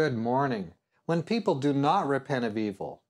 Good morning. When people do not repent of evil,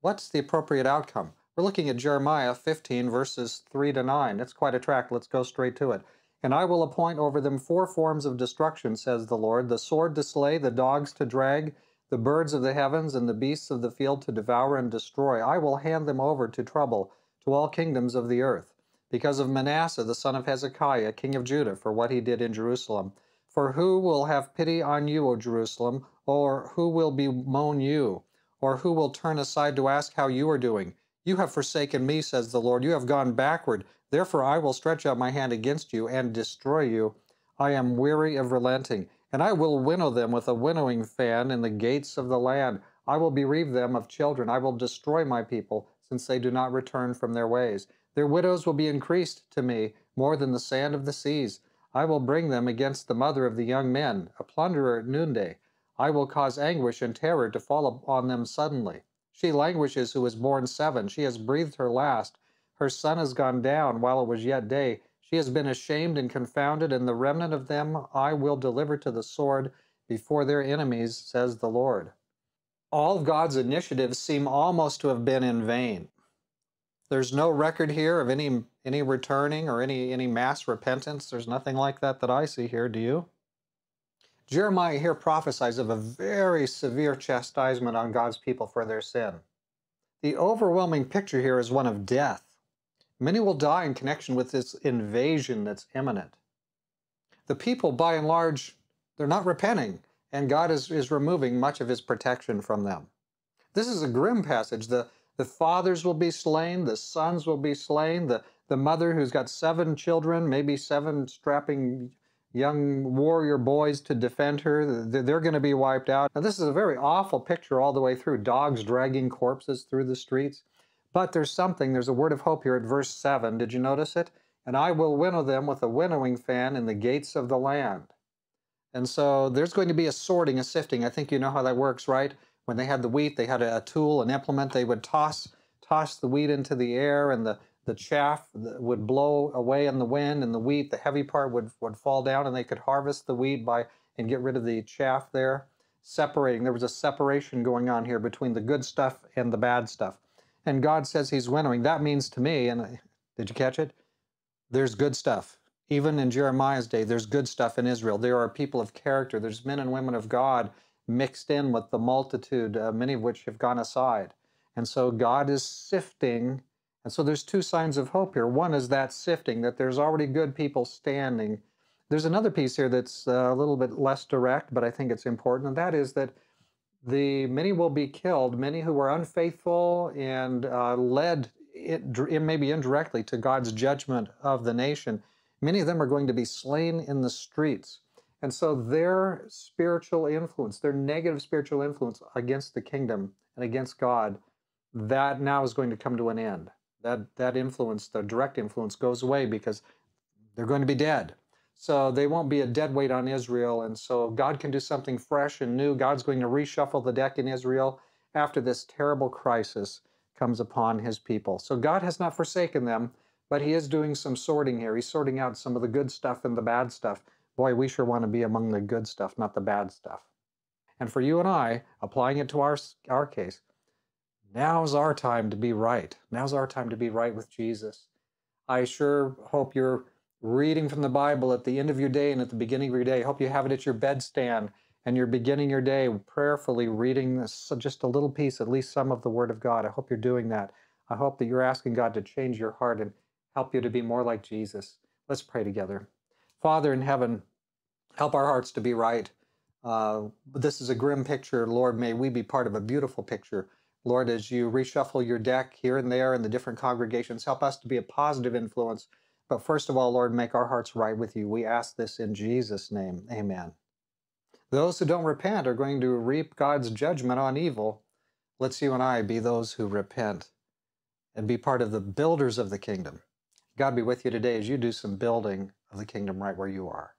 what's the appropriate outcome? We're looking at Jeremiah 15, verses 3 to 9. It's quite a tract. Let's go straight to it. And I will appoint over them four forms of destruction, says the Lord the sword to slay, the dogs to drag, the birds of the heavens, and the beasts of the field to devour and destroy. I will hand them over to trouble, to all kingdoms of the earth, because of Manasseh, the son of Hezekiah, king of Judah, for what he did in Jerusalem. For who will have pity on you, O Jerusalem? Or who will bemoan you? Or who will turn aside to ask how you are doing? You have forsaken me, says the Lord. You have gone backward. Therefore, I will stretch out my hand against you and destroy you. I am weary of relenting, and I will winnow them with a winnowing fan in the gates of the land. I will bereave them of children. I will destroy my people, since they do not return from their ways. Their widows will be increased to me more than the sand of the seas. I will bring them against the mother of the young men, a plunderer at noonday, I will cause anguish and terror to fall upon them suddenly. She languishes who was born seven. She has breathed her last. Her sun has gone down while it was yet day. She has been ashamed and confounded, and the remnant of them I will deliver to the sword before their enemies, says the Lord. All God's initiatives seem almost to have been in vain. There's no record here of any any returning or any any mass repentance. There's nothing like that that I see here, do you? Jeremiah here prophesies of a very severe chastisement on God's people for their sin. The overwhelming picture here is one of death. Many will die in connection with this invasion that's imminent. The people, by and large, they're not repenting, and God is, is removing much of his protection from them. This is a grim passage. The, the fathers will be slain, the sons will be slain, the, the mother who's got seven children, maybe seven strapping young warrior boys to defend her. They're going to be wiped out. Now, this is a very awful picture all the way through dogs dragging corpses through the streets. But there's something, there's a word of hope here at verse 7. Did you notice it? And I will winnow them with a winnowing fan in the gates of the land. And so there's going to be a sorting, a sifting. I think you know how that works, right? When they had the wheat, they had a tool, an implement. They would toss, toss the wheat into the air, and the the chaff would blow away in the wind and the wheat, the heavy part would, would fall down and they could harvest the wheat by and get rid of the chaff there, separating. There was a separation going on here between the good stuff and the bad stuff. And God says he's winnowing. That means to me, and did you catch it? There's good stuff. Even in Jeremiah's day, there's good stuff in Israel. There are people of character. There's men and women of God mixed in with the multitude, uh, many of which have gone aside. And so God is sifting and so there's two signs of hope here. One is that sifting, that there's already good people standing. There's another piece here that's uh, a little bit less direct, but I think it's important, and that is that the many will be killed, many who are unfaithful and uh, led, it, it maybe indirectly, to God's judgment of the nation. Many of them are going to be slain in the streets. And so their spiritual influence, their negative spiritual influence against the kingdom and against God, that now is going to come to an end that that influence, the direct influence, goes away because they're going to be dead. So they won't be a dead weight on Israel. And so God can do something fresh and new. God's going to reshuffle the deck in Israel after this terrible crisis comes upon his people. So God has not forsaken them, but he is doing some sorting here. He's sorting out some of the good stuff and the bad stuff. Boy, we sure want to be among the good stuff, not the bad stuff. And for you and I, applying it to our, our case, Now's our time to be right. Now's our time to be right with Jesus. I sure hope you're reading from the Bible at the end of your day and at the beginning of your day. I hope you have it at your bedstand and you're beginning your day prayerfully reading this, just a little piece, at least some of the Word of God. I hope you're doing that. I hope that you're asking God to change your heart and help you to be more like Jesus. Let's pray together. Father in heaven, help our hearts to be right. Uh, this is a grim picture. Lord, may we be part of a beautiful picture Lord, as you reshuffle your deck here and there in the different congregations, help us to be a positive influence. But first of all, Lord, make our hearts right with you. We ask this in Jesus' name. Amen. Those who don't repent are going to reap God's judgment on evil. Let's you and I be those who repent and be part of the builders of the kingdom. God be with you today as you do some building of the kingdom right where you are.